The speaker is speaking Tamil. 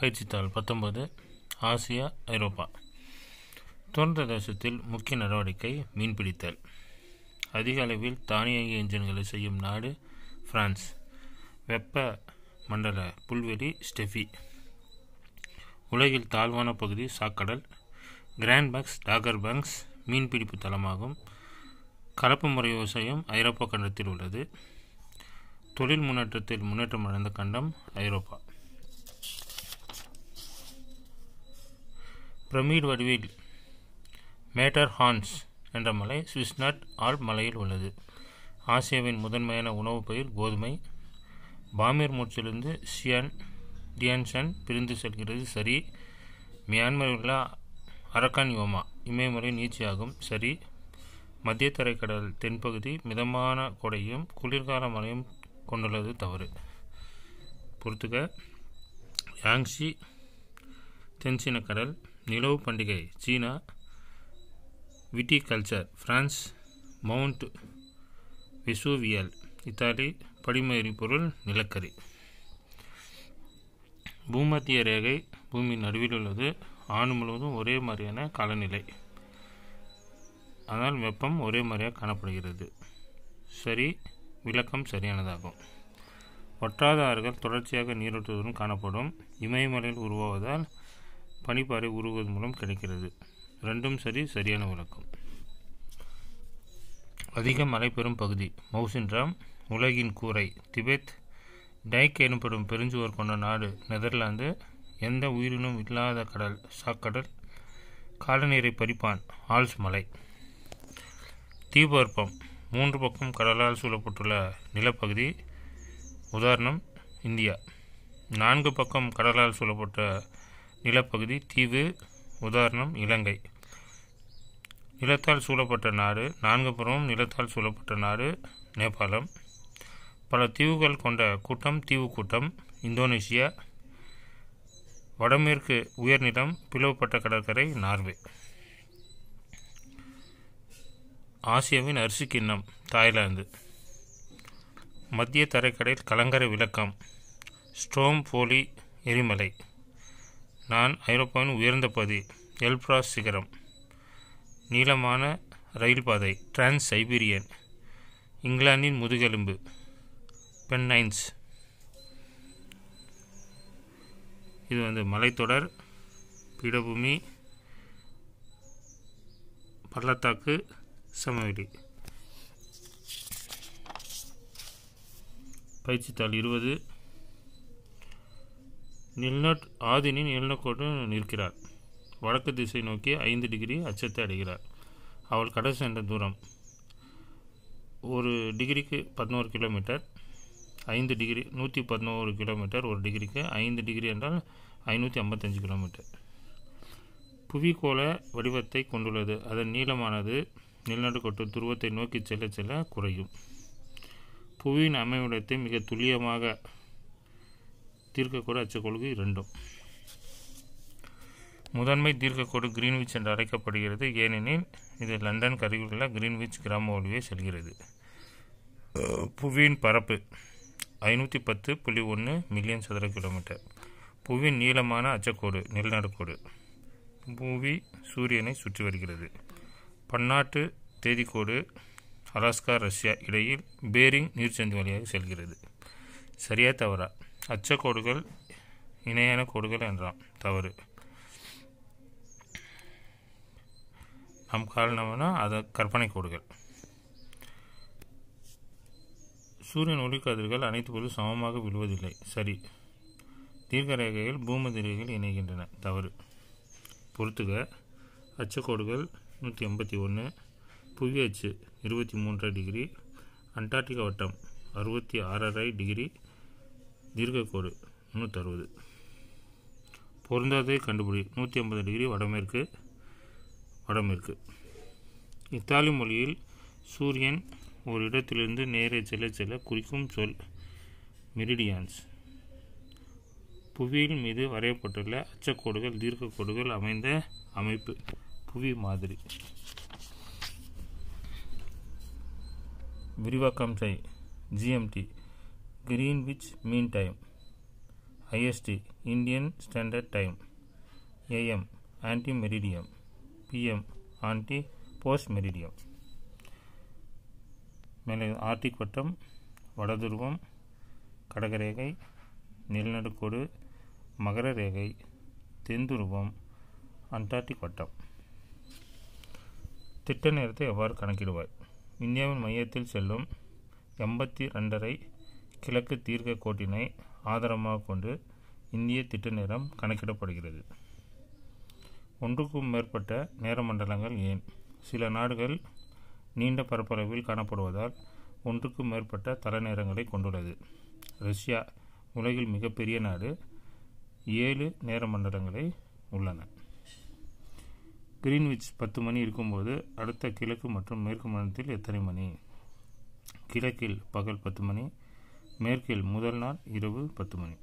பயிற்சித்தாள் பத்தொன்பது ஆசியா ஐரோப்பா தோன்ற தேசத்தில் முக்கிய நடவடிக்கை மீன்பிடித்தல் அதிக அளவில் தானியங்கி என்ஜின்களை செய்யும் நாடு பிரான்ஸ் வெப்ப மண்டல புல்வெளி ஸ்டெஃபி உலகில் தாழ்வான பகுதி சாக்கடல் கிராண்ட் பேங்க்ஸ் டாகர் பங்ஸ் மீன்பிடிப்பு தளமாகும் கலப்பு முறை விவசாயம் ஐரோப்பா கண்டத்தில் உள்ளது தொழில் முன்னேற்றத்தில் முன்னேற்றம் அடைந்த கண்டம் ஐரோப்பா பிரமிட் வடிவில் மேட்டர் ஹான்ஸ் என்ற மலை சுவிஸ் நாட் ஆல் மலையில் உள்ளது ஆசியாவின் முதன்மையான உணவுப் பயிர் கோதுமை பாமீர் மூச்சிலிருந்து சியான் டியான்சன் பிரிந்து செல்கிறது சரி மியான்மரில் உள்ள அரக்கான் யோமா இமயமலை நீச்சியாகும் சரி மத்திய தரைக்கடல் தென்பகுதி மிதமான கொடையும் குளிர்கால மலையும் கொண்டுள்ளது தவறு பொறுத்துக யாங்ஷி தென்சீன கடல் நிலவு பண்டிகை சீனா culture France mount Vesuvius Italy படிமேறி பொருள் நிலக்கரி பூமத்திய ரேகை பூமியின் நடுவில் உள்ளது ஆண்டு முழுவதும் ஒரே மாதிரியான காலநிலை ஆனால் வெப்பம் ஒரே மாதிரியாக காணப்படுகிறது சரி விளக்கம் சரியானதாகும் ஒற்றாத ஆறுகள் தொடர்ச்சியாக நீரோட்டத்துடன் காணப்படும் இமயமலையில் உருவாவதால் பனிப்பாறை உருவது மூலம் கிடைக்கிறது ரெண்டும் சரி சரியான விளக்கம் அதிக மழை பெறும் பகுதி மவுசின்ராம் உலகின் கூரை திபெத் டைக் எனப்படும் பெருஞ்சுவர் கொண்ட நாடு நெதர்லாந்து எந்த உயிரினும் இல்லாத கடல் சாக்கடல் காலநீரை பறிப்பான் ஆல்ஸ் மலை தீபர்ப்பம் மூன்று பக்கம் கடலால் சூழப்பட்டுள்ள நிலப்பகுதி உதாரணம் இந்தியா நான்கு பக்கம் கடலால் சூழப்பட்ட நிலப்பகுதி தீவு உதாரணம் இலங்கை நிலத்தால் சூழப்பட்ட நாடு நான்கு புறமும் நிலத்தால் சூழப்பட்ட நாடு நேபாளம் பல தீவுகள் கொண்ட கூட்டம் தீவு கூட்டம் இந்தோனேசியா வடமேற்கு உயர்நிலம் பிளவுப்பட்ட கடற்கரை நார்வே ஆசியாவின் அரிசி கிண்ணம் தாய்லாந்து மத்திய தரைக்கடல் கலங்கரை விளக்கம் ஸ்ட்ரோம் போலி எரிமலை நான் ஐரோப்பாவின் உயர்ந்த பகுதி எல்ப்ராஸ் சிகரம் நீளமான ரயில் பாதை டிரான்ஸ் சைபீரியன் இங்கிலாந்தின் முதுகெலும்பு பென்னைன்ஸ் இது வந்து மலைத்தொடர் பீடபூமி பள்ளத்தாக்கு சமவெளி பயிற்சித்தாள் இருபது நில்நட் ஆதினின் நில்நக்கோடு நிற்கிறார் வடக்கு திசை நோக்கி ஐந்து டிகிரி அச்சத்தை அடைகிறார் அவள் கடை சென்ற தூரம் ஒரு டிகிரிக்கு பதினோரு கிலோமீட்டர் ஐந்து டிகிரி நூற்றி பதினோரு கிலோமீட்டர் ஒரு டிகிரிக்கு ஐந்து டிகிரி என்றால் ஐநூற்றி ஐம்பத்தஞ்சு கிலோமீட்டர் புவிக்கோள வடிவத்தை கொண்டுள்ளது அதன் நீளமானது நிலநடுக்கோட்டு துருவத்தை நோக்கி செல்ல செல்ல குறையும் புவியின் அமைவிடத்தை மிக துல்லியமாக தீர்க்கக்கோடு அச்சுக்கொள்கை இரண்டும் முதன்மை தீர்க்கக்கோடு கிரீன்விச் என்று அழைக்கப்படுகிறது ஏனெனில் இது லண்டன் கருவிலுள்ள கிரீன்விச் கிராம வழியே செல்கிறது புவியின் பரப்பு ஐநூற்றி பத்து புள்ளி ஒன்று மில்லியன் சதுர கிலோமீட்டர் புவியின் நீளமான அச்சக்கோடு நிலநடுக்கோடு புவி சூரியனை சுற்றி வருகிறது பன்னாட்டு தேதிக்கோடு அலாஸ்கா ரஷ்யா இடையில் பேரிங் நீர்ச்சந்தி வழியாக செல்கிறது சரியா தவறா அச்சக்கோடுகள் இணையான கோடுகள் என்றான் தவறு நம் காரணம்னா அது கற்பனை கோடுகள் சூரியன் ஒளிக்கதிர்கள் அனைத்து பொருள் சமமாக விழுவதில்லை சரி தீர்க்க ரேகைகள் பூமதி ரேகைகள் இணைகின்றன தவறு பொறுத்துக அச்சக்கோடுகள் நூற்றி எண்பத்தி ஒன்று புவி அச்சு இருபத்தி மூன்றரை டிகிரி அண்டார்டிகா வட்டம் அறுபத்தி ஆறரை டிகிரி தீர்க்கக்கோடு முந்நூற்றறுபது பொருந்தாததை கண்டுபிடி நூற்றி ஐம்பது டிகிரி வடமேற்கு வடமேற்கு இத்தாலி மொழியில் சூரியன் ஒரு இடத்திலிருந்து நேரே செல்ல செல்ல குறிக்கும் சொல் மெரிடியான்ஸ் புவியின் மீது வரையப்பட்டுள்ள அச்சக்கோடுகள் தீர்க்கக்கோடுகள் அமைந்த அமைப்பு புவி மாதிரி விரிவாக்கம் செய் GMT Greenwich mean time IST Indian standard time AM ante meridiem PM ante post meridiem மேலே ஆர்டிக் வட்டம் வடதுருவம் கடகரேகை நிலநடுக்கோடு மகர ரேகை தென்துருவம் அண்டார்டிக் வட்டம் திட்ட நேரத்தை எவ்வாறு கணக்கிடுவாய் இந்தியாவின் மையத்தில் செல்லும் எண்பத்தி ரெண்டரை கிழக்கு தீர்க்க கோட்டினை ஆதாரமாக கொண்டு இந்திய திட்ட நேரம் கணக்கிடப்படுகிறது ஒன்றுக்கும் மேற்பட்ட நேர மண்டலங்கள் ஏன் சில நாடுகள் நீண்ட பரப்பளவில் காணப்படுவதால் ஒன்றுக்கும் மேற்பட்ட தர நேரங்களை கொண்டுள்ளது ரஷ்யா உலகில் மிகப்பெரிய நாடு ஏழு நேர மண்டலங்களை உள்ளன கிரீன்விச் பத்து மணி இருக்கும்போது அடுத்த கிழக்கு மற்றும் மேற்கு மண்டலத்தில் எத்தனை மணி கிழக்கில் பகல் பத்து மணி மேற்கில் முதல் நாள் இரவு பத்து மணி